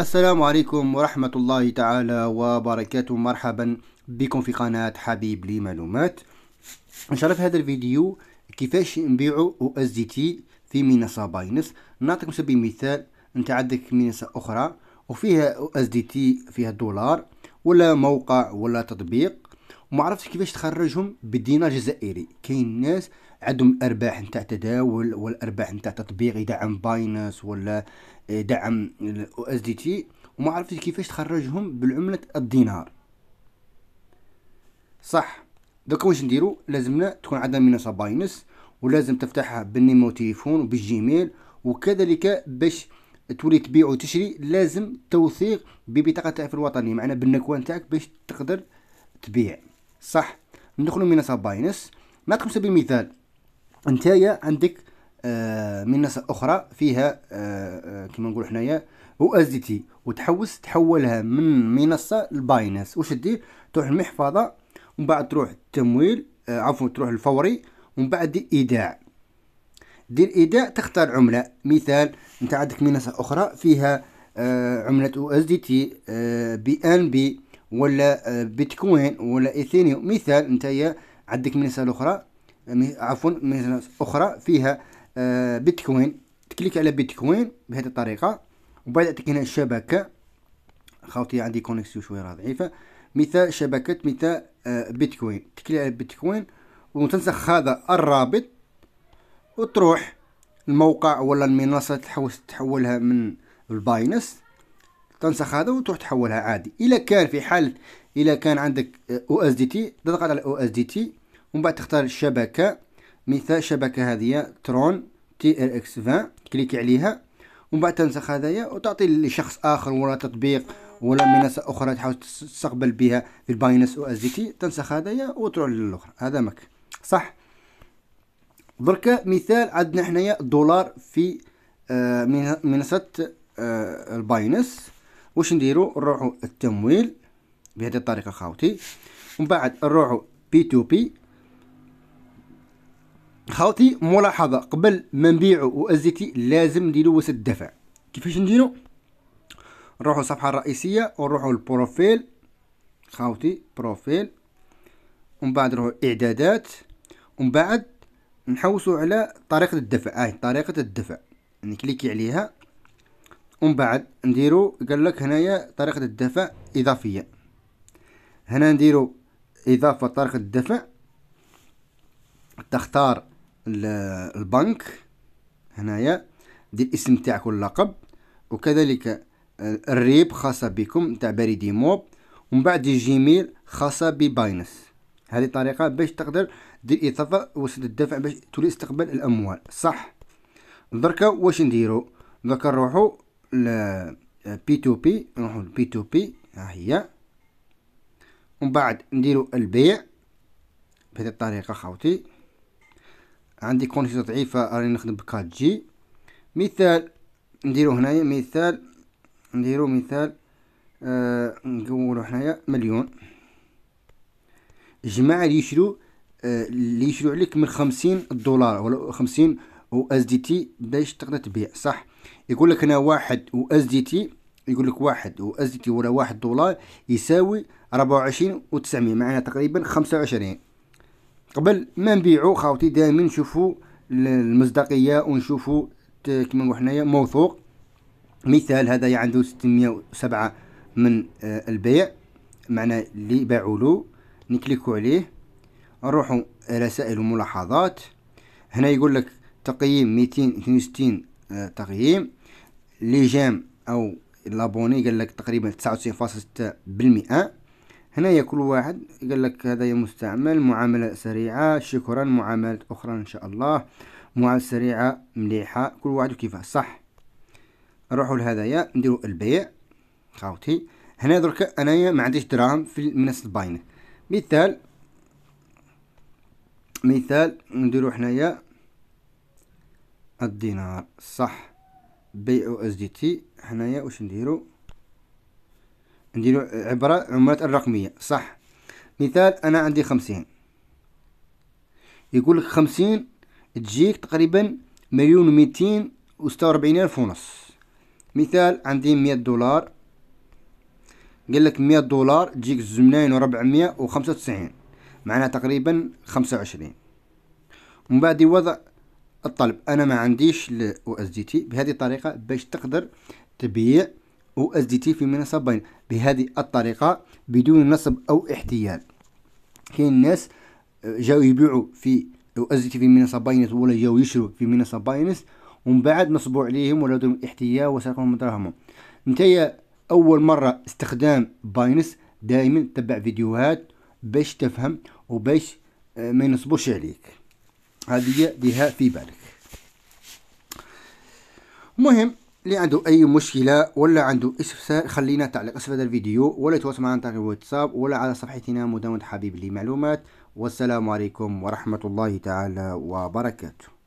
السلام عليكم ورحمة الله تعالى وبركاته مرحبا بكم في قناة حبيب لي معلومات ان شاء الله في هذا الفيديو كيفاش نبيعو او اس دي تي في منصة باينس نعطيكم سبيل مثال انت عندك منصة اخرى وفيها او اس دي تي فيها دولار ولا موقع ولا تطبيق وما عرفتش كيفاش تخرجهم بالدينار الجزائري كاين ناس عندهم ارباح نتاع تداول والارباح نتاع تطبيق يدعم باينس ولا دعم اس دي تي وما عرفتش كيفاش تخرجهم بالعمله الدينار صح دوك واش نديرو لازمنا تكون عندنا منصه باينس ولازم تفتحها بالنيمو تليفون وبالجيميل وكذلك باش تولي تبيع وتشري لازم توثيق ببطاقه تاعك الوطنيه معنا بالنكوان تاعك باش تقدر تبيع صح ندخلوا منصه باينس نعطيكم سبيل المثال نتايا عندك آه منصه اخرى فيها آه, آه، كما نقول حنايا او اس دي تي وتحوس تحولها من منصه لباينس واش دير تروح المحفظه ومن بعد تروح التمويل آه عفوا تروح الفوري ومن بعد دير ايداع دير ايداع تختار عمله مثال انت عندك منصه اخرى فيها آه عمله او اس دي تي آه بي ان بي ولا آه، بيتكوين ولا ايثيريوم مثال انت عندك مثال اخرى آه، عفوا مثال اخرى فيها آه، بيتكوين تكليك على بيتكوين بهذه الطريقه وبعد يعطيك هنا الشبكه خاوتي عندي كونيكسيون شويه راه ضعيفه مثال شبكه مثال بيتكوين تكليك على بيتكوين وتنسخ هذا الرابط وتروح الموقع ولا المنصه تحوس تحولها من الباينس تنسخ هذا وتروح تحولها عادي الا كان في حال الا كان عندك او اس دي تي تضغط على او اس دي تي ومن بعد تختار الشبكه مثال الشبكه هذه ترون تي ار اكس 20 كليكي عليها ومن بعد تنسخ هذايا وتعطي لشخص اخر ولا تطبيق ولا منصه اخرى تحاول تستقبل بها في الباينس او اس دي تي تنسخ هذايا وتروح للاخرى هذا مك صح بركة مثال عندنا حنايا دولار في آه، منصه آه، الباينس واش نديرو نروحو التمويل بهذه الطريقه خاوتي ومن بعد نروحو بي تو بي خاوتي ملاحظه قبل ما نبيعو وازيتي لازم نديرو وسط الدفع كيفاش نديرو نروحو الصفحه الرئيسيه ونروحو البروفيل خاوتي بروفيل ومن بعد نروحو اعدادات ومن بعد نحوسو على طريقه الدفع هاي طريقه الدفع نكليكي عليها ومن بعد نديرو قال لك هنايا طريقه الدفع اضافيه هنا نديرو اضافه طريقه الدفع تختار البنك هنايا دير الاسم تاعك واللقب وكذلك آه، الريب خاصه بكم تاع بريدي موب ومن بعد الجيميل خاصه بباينس هذه طريقه باش تقدر دير اضافه وسط الدفع باش تولي استقبال الاموال صح دركا واش نديرو دركا نروحو البي تو بي نروحو لبي تو بي ها هي ومن بعد نديرو البيع بهذه الطريقه خاوتي عندي كونيكسيون ضعيفه راني نخدم بكات جي مثال نديرو هنايا مثال نديرو مثال آه، نقولو حنايا مليون الجماعه اللي يشرو آه، اللي يشرو عليك من خمسين دولار ولا خمسين و اس دي تي باش تقدر تبيع صح يقول لك هنا واحد و تي يقول لك واحد و دي تي ولا واحد دولار يساوي ربعة وعشرين تسعمية معناها تقريبا خمسة وعشرين قبل ما نبيعو خاوتي دائما نشوفو المصداقية ونشوفو كما نقول حنايا موثوق مثال هذا عنده ستمية وسبعة من آه، البيع معناه اللي باعولو له نكليكو عليه نروحو رسائل وملاحظات هنا يقول لك تقييم ميتين اثنين وستين تقييم لي جام او لابوني قال لك تقريبا بالمئة هنايا كل واحد قال لك هذا مستعمل معاملة سريعة شكرا معاملات أخرى إن شاء الله معاملة سريعة مليحة كل واحد كيفاه صح نروحوا لهذايا نديرو البيع خاوتي هنا درك انايا ما عنديش دراهم في منصة باينة مثال مثال نديرو حنايا الدينار صح بي او اس دي تي هنايا واش نديرو نديرو عبره عملات الرقمية صح مثال انا عندي خمسين يقول لك خمسين تجيك تقريبا مليون وميتين وستة وربعين ألف ونص مثال عندي مية دولار قال لك مية دولار تجيك زوج ملايين وربعمية وخمسة وتسعين معناها تقريبا خمسة وعشرين ومن بعد يوضع الطلب انا ما عنديش او اس دي تي بهذه الطريقه باش تقدر تبيع او اس دي تي في منصه باين بهذه الطريقه بدون نصب او احتيال كاين ناس آه، جاو يبيعوا في او اس دي تي في منصه باينس ولا جاو يشروا في منصه باينس ومن بعد نصبوا عليهم ولا دوم احتيال من دراهمهم نتايا اول مره استخدام باينس دائما تبع فيديوهات باش تفهم وباش آه، ما ينصبوش عليك هذه بها في بالك مهم اللي عنده اي مشكله ولا عنده استفسار خلينا تعليق اسفل هذا الفيديو ولا يتواصل معنا عن طريق الواتساب ولا على صفحتنا مدونة حبيب لمعلومات والسلام عليكم ورحمه الله تعالى وبركاته